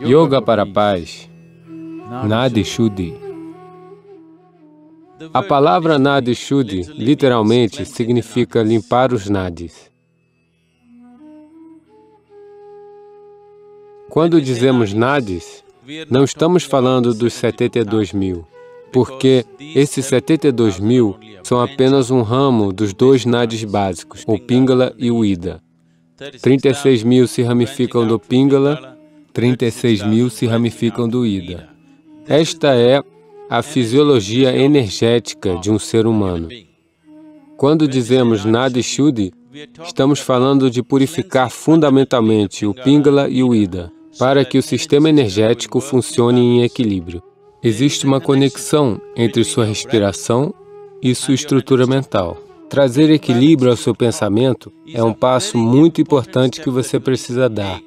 Yoga para a paz, Nadishuddhi. A palavra Nadishuddhi literalmente significa limpar os nadis. Quando dizemos nadis, não estamos falando dos 72 mil, porque esses 72 mil são apenas um ramo dos dois nadis básicos, o Pingala e o Ida. 36 mil se ramificam do Pingala 36 mil se ramificam do Ida. Esta é a fisiologia energética de um ser humano. Quando dizemos Nadi Shuddhi, estamos falando de purificar fundamentalmente o Pingala e o Ida, para que o sistema energético funcione em equilíbrio. Existe uma conexão entre sua respiração e sua estrutura mental. Trazer equilíbrio ao seu pensamento é um passo muito importante que você precisa dar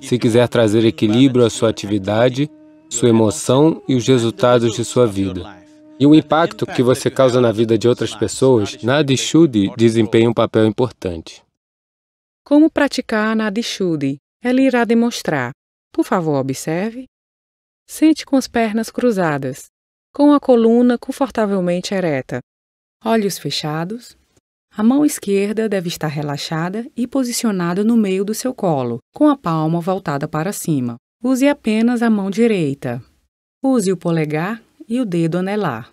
se quiser trazer equilíbrio à sua atividade, sua emoção e os resultados de sua vida. E o impacto que você causa na vida de outras pessoas, Shuddhi desempenha um papel importante. Como praticar a Shuddhi? Ela irá demonstrar. Por favor, observe. Sente com as pernas cruzadas, com a coluna confortavelmente ereta, olhos fechados, a mão esquerda deve estar relaxada e posicionada no meio do seu colo, com a palma voltada para cima. Use apenas a mão direita. Use o polegar e o dedo anelar.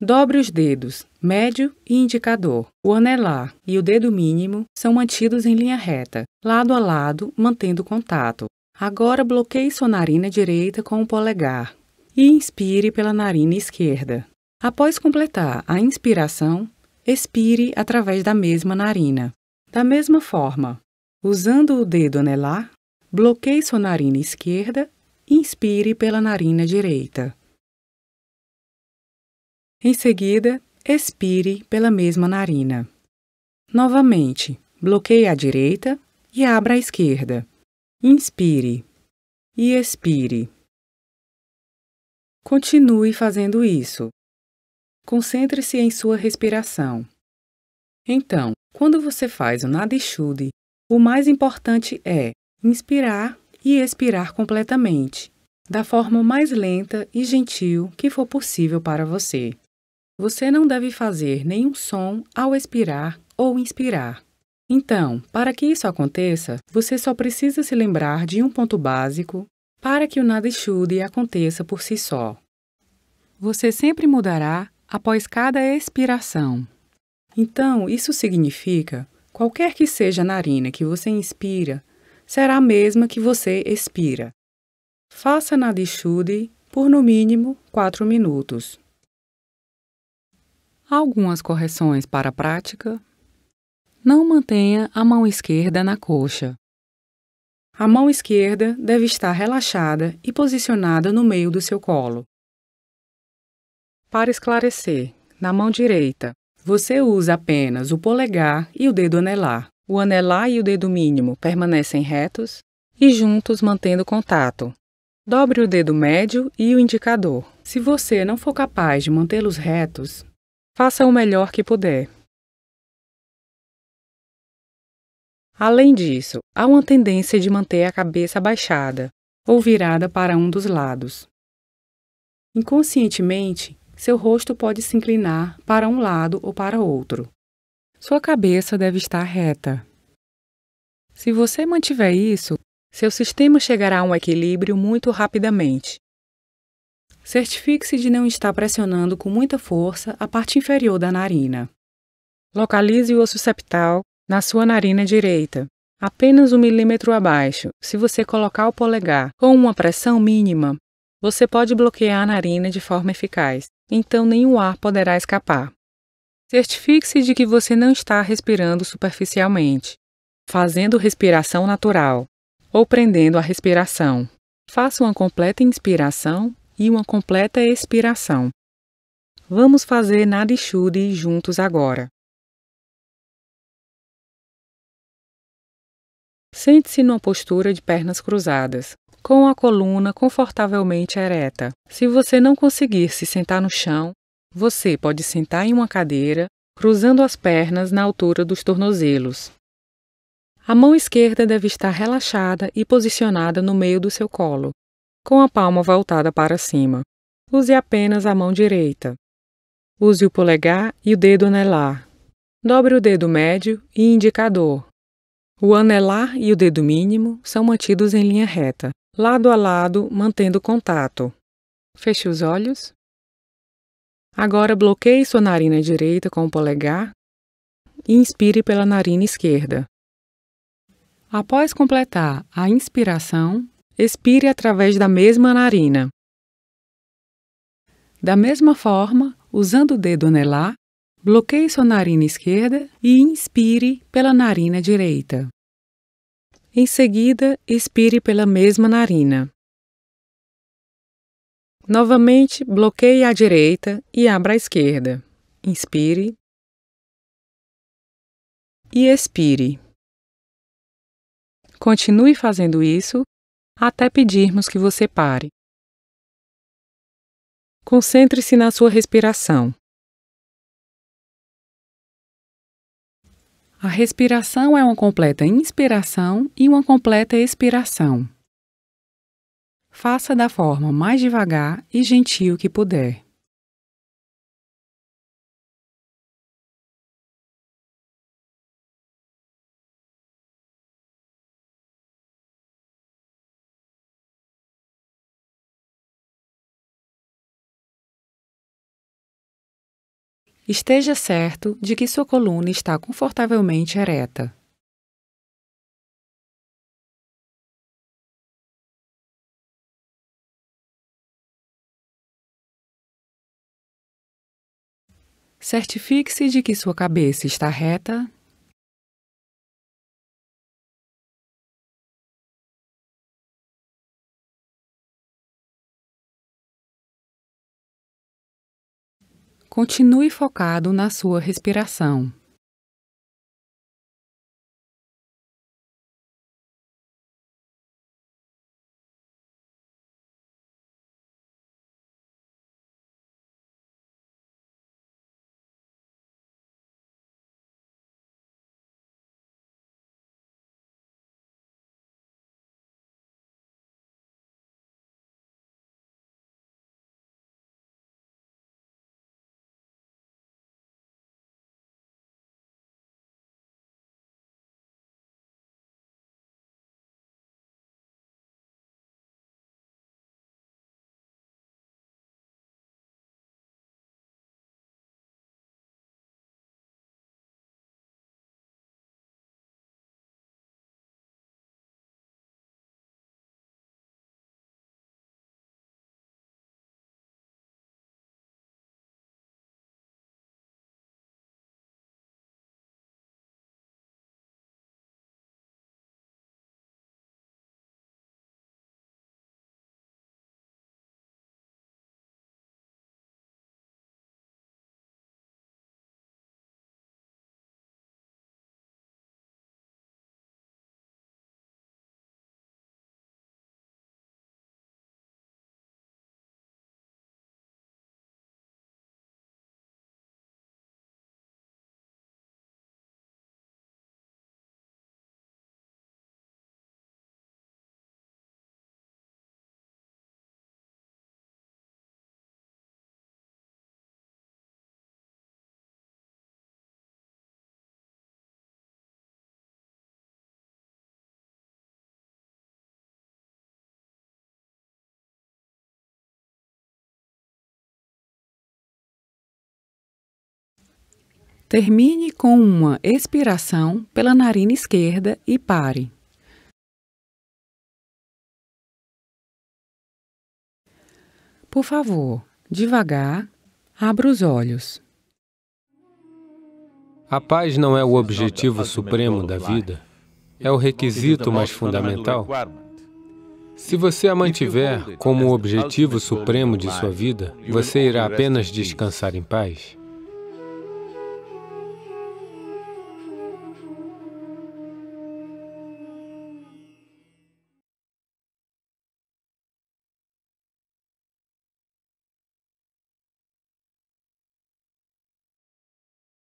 Dobre os dedos, médio e indicador. O anelar e o dedo mínimo são mantidos em linha reta, lado a lado, mantendo contato. Agora bloqueie sua narina direita com o polegar e inspire pela narina esquerda. Após completar a inspiração, expire através da mesma narina. Da mesma forma, usando o dedo anelar, bloqueie sua narina esquerda e inspire pela narina direita. Em seguida, expire pela mesma narina. Novamente, bloqueie a direita e abra a esquerda. Inspire e expire. Continue fazendo isso. Concentre-se em sua respiração. Então, quando você faz o nadishuddhi, o mais importante é inspirar e expirar completamente, da forma mais lenta e gentil que for possível para você. Você não deve fazer nenhum som ao expirar ou inspirar. Então, para que isso aconteça, você só precisa se lembrar de um ponto básico para que o nadishuddhi aconteça por si só. Você sempre mudará após cada expiração. Então, isso significa qualquer que seja a narina que você inspira, será a mesma que você expira. Faça Nadishuddhi por no mínimo 4 minutos. Algumas correções para a prática. Não mantenha a mão esquerda na coxa. A mão esquerda deve estar relaxada e posicionada no meio do seu colo. Para esclarecer, na mão direita, você usa apenas o polegar e o dedo anelar. O anelar e o dedo mínimo permanecem retos e juntos mantendo contato. Dobre o dedo médio e o indicador. Se você não for capaz de mantê-los retos, faça o melhor que puder. Além disso, há uma tendência de manter a cabeça baixada ou virada para um dos lados. Inconscientemente, seu rosto pode se inclinar para um lado ou para outro. Sua cabeça deve estar reta. Se você mantiver isso, seu sistema chegará a um equilíbrio muito rapidamente. Certifique-se de não estar pressionando com muita força a parte inferior da narina. Localize o osso septal na sua narina direita, apenas um milímetro abaixo. Se você colocar o polegar com uma pressão mínima, você pode bloquear a narina de forma eficaz então nenhum ar poderá escapar. Certifique-se de que você não está respirando superficialmente, fazendo respiração natural ou prendendo a respiração. Faça uma completa inspiração e uma completa expiração. Vamos fazer Nadishuddhi juntos agora. Sente-se numa postura de pernas cruzadas, com a coluna confortavelmente ereta. Se você não conseguir se sentar no chão, você pode sentar em uma cadeira, cruzando as pernas na altura dos tornozelos. A mão esquerda deve estar relaxada e posicionada no meio do seu colo, com a palma voltada para cima. Use apenas a mão direita. Use o polegar e o dedo anelar. Dobre o dedo médio e indicador. O anelar e o dedo mínimo são mantidos em linha reta lado a lado, mantendo contato. Feche os olhos. Agora bloqueie sua narina direita com o polegar e inspire pela narina esquerda. Após completar a inspiração, expire através da mesma narina. Da mesma forma, usando o dedo anelar, bloqueie sua narina esquerda e inspire pela narina direita. Em seguida, expire pela mesma narina. Novamente, bloqueie à direita e abra à esquerda. Inspire e expire. Continue fazendo isso até pedirmos que você pare. Concentre-se na sua respiração. A respiração é uma completa inspiração e uma completa expiração. Faça da forma mais devagar e gentil que puder. Esteja certo de que sua coluna está confortavelmente ereta. Certifique-se de que sua cabeça está reta Continue focado na sua respiração. Termine com uma expiração pela narina esquerda e pare. Por favor, devagar, abra os olhos. A paz não é o objetivo supremo da vida, é o requisito mais fundamental. Se você a mantiver como o objetivo supremo de sua vida, você irá apenas descansar em paz.